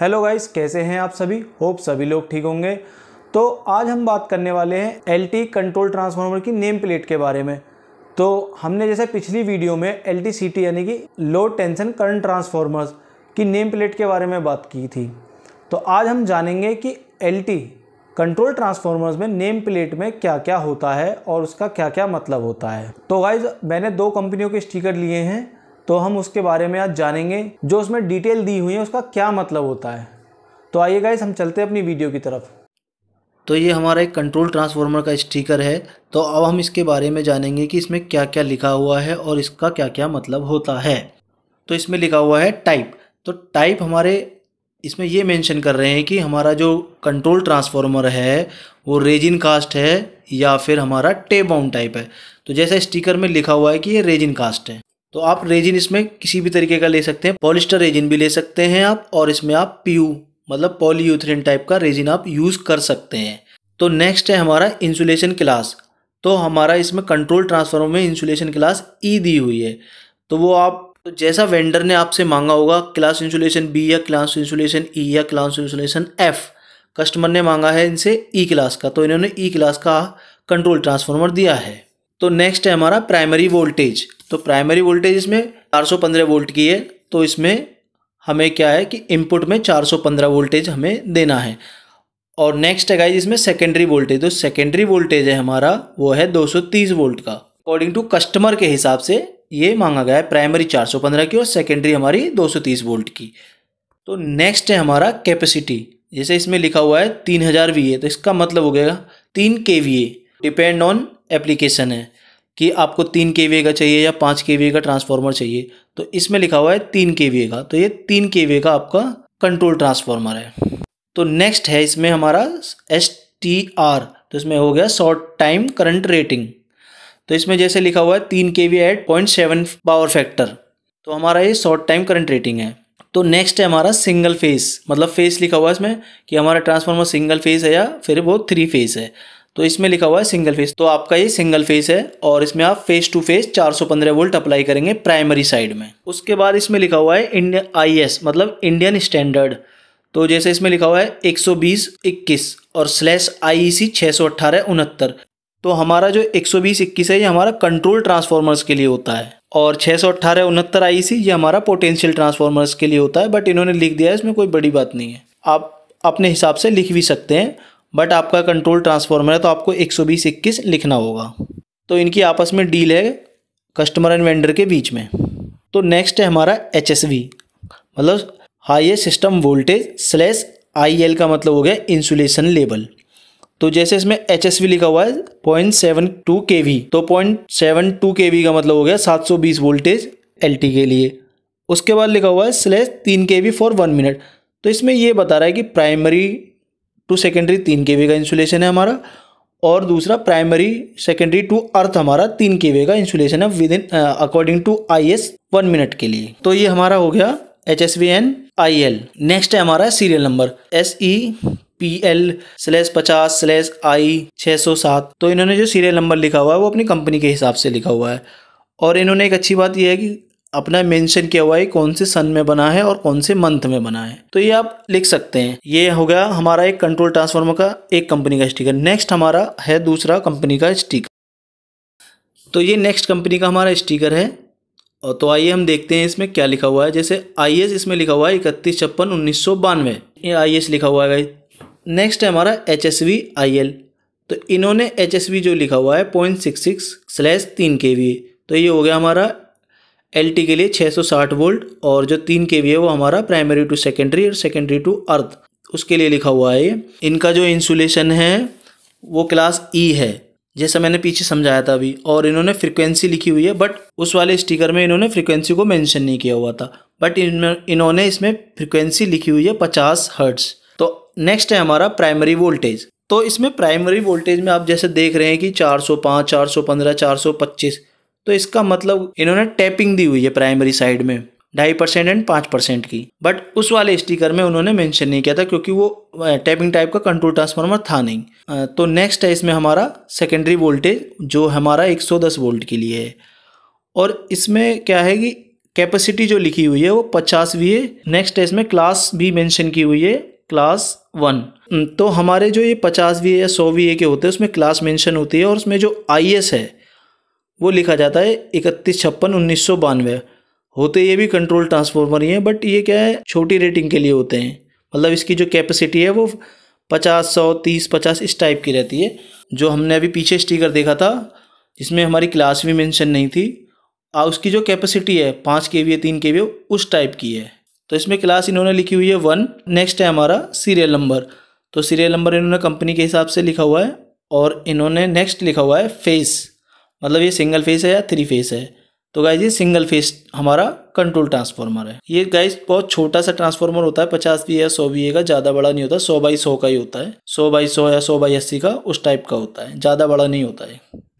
hello guys कैसे हैं आप सभी होप सभी लोग ठीक होंगे तो आज हम बात करने वाले हैं एल कंट्रोल ट्रांसफार्मर की नेम प्लेट के बारे में तो हमने जैसे पिछली वीडियो में एल टी यानी कि लो टेंशन करंट ट्रांसफार्मर्स की नेम प्लेट के बारे में बात की थी तो आज हम जानेंगे कि एल कंट्रोल ट्रांसफार्मर्स में नेम प्लेट में क्या क्या होता है और उसका क्या क्या मतलब होता है तो गाइज मैंने दो कंपनियों के स्टिकर लिए हैं तो हम उसके बारे में आज जानेंगे जो उसमें डिटेल दी हुई है उसका क्या मतलब होता है तो आइए गाइस हम चलते हैं अपनी वीडियो की तरफ तो ये हमारा एक कंट्रोल ट्रांसफार्मर का स्टिकर है तो अब हम इसके बारे में जानेंगे कि इसमें क्या क्या लिखा हुआ है और इसका क्या क्या मतलब होता है तो इसमें लिखा हुआ है टाइप तो टाइप हमारे इसमें ये मेंशन कर रहे हैं कि हमारा जो कंट्रोल ट्रांसफार्मर है वो रेजिन कास्ट है या फिर हमारा टेबाउन टाइप है तो जैसा स्टिकर में लिखा हुआ है कि ये रेजिन कास्ट है तो आप रेजिन इसमें किसी भी तरीके का ले सकते हैं पॉलिस्टर रेजिन भी ले सकते हैं आप और इसमें आप पीयू मतलब पॉलीयूथरीन टाइप का रेजिन आप यूज़ कर सकते हैं तो नेक्स्ट है हमारा इंसुलेशन क्लास तो हमारा इसमें कंट्रोल ट्रांसफार्मर में इंसुलेशन क्लास ई दी हुई है तो वो आप तो जैसा वेंडर ने आपसे मांगा होगा क्लास इंसुलेशन बी या क्लास इंसुलेशन ई या क्लास इंसुलेशन एफ़ कस्टमर ने मांगा है इनसे ई e क्लास का तो इन्होंने ई e क्लास का कंट्रोल ट्रांसफार्मर दिया है तो नेक्स्ट है हमारा प्राइमरी वोल्टेज तो प्राइमरी वोल्टेज इसमें 415 वोल्ट की है तो इसमें हमें क्या है कि इनपुट में 415 वोल्टेज हमें देना है और नेक्स्ट है गाइज इसमें सेकेंडरी वोल्टेज तो सेकेंडरी वोल्टेज है हमारा वो है 230 वोल्ट का अकॉर्डिंग टू कस्टमर के हिसाब से ये मांगा गया है प्राइमरी 415 की और सेकेंडरी हमारी 230 वोल्ट की तो नेक्स्ट है हमारा कैपेसिटी जैसे इसमें लिखा हुआ है तीन हज़ार वी तो इसका मतलब हो गया तीन K we depend on application है कि आपको तीन के का चाहिए या पाँच के का ट्रांसफार्मर चाहिए तो इसमें लिखा हुआ है तीन के का तो ये तीन के का आपका कंट्रोल ट्रांसफार्मर है तो नेक्स्ट है इसमें हमारा एस टी आर तो इसमें हो गया शॉर्ट टाइम करंट रेटिंग तो इसमें जैसे लिखा हुआ है तीन K V eight point seven power factor तो हमारा ये शॉर्ट टाइम करंट रेटिंग है तो नेक्स्ट है हमारा सिंगल फेस मतलब फेस लिखा हुआ है इसमें कि हमारा ट्रांसफार्मर सिंगल फेस है या फिर वो थ्री फेस है तो इसमें लिखा हुआ है सिंगल फेस तो आपका ये सिंगल फेस है और इसमें आप phase to phase 415 volt apply करेंगे प्राइमरी साइड में उसके बाद इसमें लिखा हुआ है इंडिया आई मतलब इंडियन स्टैंडर्ड तो जैसे इसमें लिखा हुआ है 120 21 और स्लैश आई ई सी उनहत्तर तो हमारा जो 120 है ये हमारा कंट्रोल ट्रांसफॉर्मर्स के लिए होता है और छः सौ अट्ठारह उनहत्तर सी e ये हमारा पोटेंशियल ट्रांसफॉर्मर्स के लिए होता है बट इन्होंने लिख दिया है इसमें कोई बड़ी बात नहीं है आप अपने हिसाब से लिख भी सकते हैं बट आपका कंट्रोल ट्रांसफॉर्मर है तो आपको एक सौ बीस इक्कीस लिखना होगा तो इनकी आपस में डील है कस्टमर एंड वेंडर के बीच में तो नेक्स्ट है हमारा एच एस वी मतलब high system voltage slash I L का मतलब हो गया इंसुलेशन लेवल तो जैसे इसमें एच एस वी लिखा हुआ है point seven two K V तो point seven two K V का मतलब हो गया सात सौ बीस वोल्टेज एल टी के लिए उसके बाद लिखा हुआ है स्लैस तीन K we for one minute तो इसमें यह बता रहा है कि प्राइमरी टू सेकेंडरी तीन के का इंसुलेशन है हमारा और दूसरा प्राइमरी सेकेंडरी टू अर्थ हमारा तीन के का इंसुलेशन है within according to I S one minute के लिए तो ये हमारा हो गया H S V N I L next है हमारा serial number S E P L slash पचास स्लैस आई छः सौ सात तो इन्होंने जो सीरियल नंबर लिखा हुआ है वो अपनी कंपनी के हिसाब से लिखा हुआ है और इन्होंने एक अच्छी बात यह है कि अपना मेंशन किया हुआ है कौन से सन में बना है और कौन से मंथ में बना है तो ये आप लिख सकते हैं ये हो गया हमारा एक कंट्रोल ट्रांसफार्मर का एक कंपनी का स्टिकर नेक्स्ट हमारा है दूसरा कंपनी का स्टिकर तो ये नेक्स्ट कंपनी का हमारा स्टिकर है और तो आइए हम देखते हैं इसमें क्या लिखा हुआ है जैसे आई इसमें लिखा हुआ है इकतीस छप्पन उन्नीस सौ बानवे ये आई लिखा हुआ है नेक्स्ट है हमारा H S V I L तो इन्होंने एच एस वी जो लिखा हुआ है पॉइंट सिक्स सिक्स तीन के वी तो ये हो गया हमारा एल के लिए 660 वोल्ट और जो तीन के वी है वो हमारा प्राइमरी टू सेकेंडरी और सेकेंडरी टू अर्थ उसके लिए लिखा हुआ है ये इनका जो इंसुलेशन है वो क्लास ई e है जैसा मैंने पीछे समझाया था अभी और इन्होंने फ्रिक्वेंसी लिखी हुई है बट उस वाले स्टिकर में इन्होंने फ्रिक्वेंसी को मेंशन नहीं किया हुआ था बट इन्होंने इसमें फ्रिक्वेंसी लिखी हुई है पचास हर्ट्स तो नेक्स्ट है हमारा प्राइमरी वोल्टेज तो इसमें प्राइमरी वोल्टेज में आप जैसे देख रहे हैं कि 405, 415, 425 तो इसका मतलब इन्होंने टैपिंग दी हुई है प्राइमरी साइड में ढाई परसेंट एंड पाँच परसेंट की बट उस वाले स्टिकर में उन्होंने मेंशन नहीं किया था क्योंकि वो टैपिंग टाइप का कंट्रोल ट्रांसफार्मर था नहीं तो नेक्स्ट है इसमें हमारा सेकेंडरी वोल्टेज जो हमारा 110 वोल्ट के लिए है और इसमें क्या है कि कैपेसिटी जो लिखी हुई है वो पचास भी है नेक्स्ट है इसमें क्लास भी मैंशन की हुई है क्लास वन तो हमारे जो ये पचास वी या सौ वी के होते हैं उसमें क्लास मेंशन होती है और उसमें जो आई है वो लिखा जाता है इकतीस छप्पन उन्नीस सौ बानवे होते ये भी कंट्रोल ट्रांसफार्मर ही हैं बट ये क्या है छोटी रेटिंग के लिए होते हैं मतलब इसकी जो कैपेसिटी है वो पचास सौ तीस पचास इस टाइप की रहती है जो हमने अभी पीछे स्टिकर देखा था जिसमें हमारी क्लास भी मेंशन नहीं थी और उसकी जो कैपेसिटी है पाँच के वी है तीन के वी उस टाइप की है तो इसमें क्लास इन्होंने लिखी हुई है वन नेक्स्ट है हमारा सीरियल नंबर तो सीरियल नंबर इन्होंने कंपनी के हिसाब से लिखा हुआ है और इन्होंने नेक्स्ट लिखा हुआ है फेस मतलब ये सिंगल फेस है या थ्री फेस है तो गाइज ये सिंगल फेस हमारा कंट्रोल ट्रांसफार्मर है ये गाइज बहुत छोटा सा ट्रांसफार्मर होता है पचास भी या सौ भी का ज़्यादा बड़ा नहीं होता सौ बाई सौ का ही होता है सौ बाई सौ या सौ बाई अस्सी का उस टाइप का होता है ज़्यादा बड़ा नहीं होता है